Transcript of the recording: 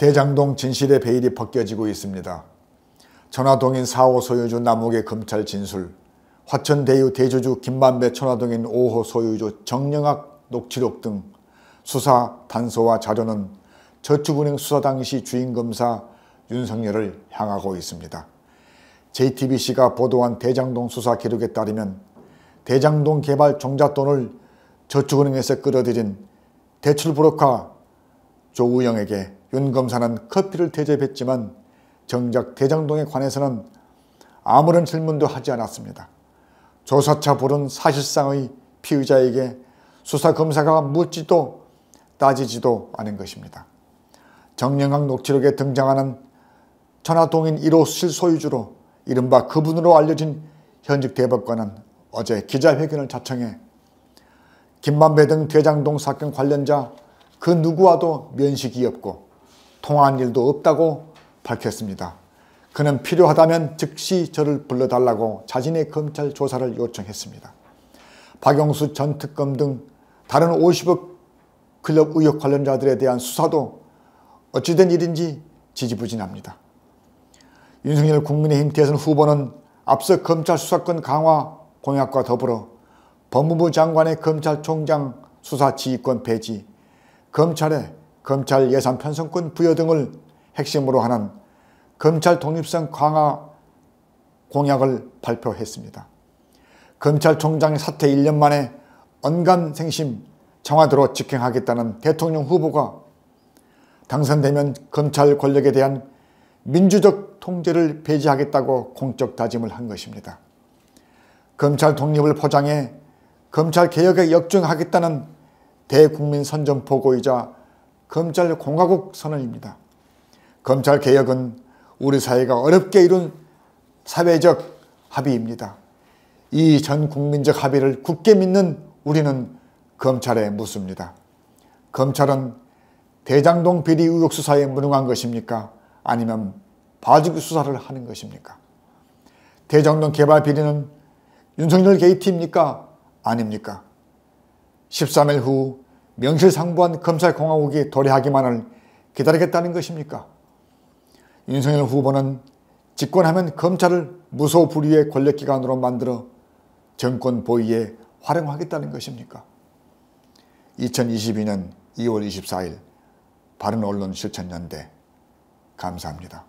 대장동 진실의 베일이 벗겨지고 있습니다. 천화동인 4호 소유주 남욱의 검찰 진술, 화천대유 대주주 김만배 천화동인 5호 소유주 정영학 녹취록 등 수사 단서와 자료는 저축은행 수사 당시 주인검사 윤석열을 향하고 있습니다. JTBC가 보도한 대장동 수사 기록에 따르면 대장동 개발 종잣돈을 저축은행에서 끌어들인 대출 브로커 조우영에게 윤 검사는 커피를 대접했지만 정작 대장동에 관해서는 아무런 질문도 하지 않았습니다. 조사차 부른 사실상의 피의자에게 수사검사가 묻지도 따지지도 않은 것입니다. 정영학 녹취록에 등장하는 천하동인 1호 실소유주로 이른바 그분으로 알려진 현직 대법관은 어제 기자회견을 자청해 김만배 등 대장동 사건 관련자 그 누구와도 면식이 없고 통화한 일도 없다고 밝혔습니다. 그는 필요하다면 즉시 저를 불러달라고 자신의 검찰 조사를 요청했습니다. 박영수 전 특검 등 다른 50억 클럽 의혹 관련자들에 대한 수사도 어찌된 일인지 지지부진합니다. 윤석열 국민의힘 대선 후보는 앞서 검찰 수사권 강화 공약과 더불어 법무부 장관의 검찰총장 수사 지휘권 배지, 검찰의 검찰 예산 편성권 부여 등을 핵심으로 하는 검찰 독립성 강화 공약을 발표했습니다. 검찰총장 사퇴 1년 만에 언간생심 청와대로 직행하겠다는 대통령 후보가 당선되면 검찰 권력에 대한 민주적 통제를 배제하겠다고 공적 다짐을 한 것입니다. 검찰 독립을 포장해 검찰 개혁에 역중하겠다는 대국민 선전보고이자 검찰 공화국 선언입니다. 검찰 개혁은 우리 사회가 어렵게 이룬 사회적 합의입니다. 이 전 국민적 합의를 굳게 믿는 우리는 검찰에 묻습니다. 검찰은 대장동 비리 의혹 수사에 무능한 것입니까? 아니면 바지 수사를 하는 것입니까? 대장동 개발 비리는 윤석열 게이트입니까? 아닙니까? 13일 후 명실상부한 검찰공화국이 도래하기만을 기다리겠다는 것입니까? 윤석열 후보는 집권하면 검찰을 무소불위의 권력기관으로 만들어 정권 보위에 활용하겠다는 것입니까? 2022년 2월 24일 바른언론실천연대 감사합니다.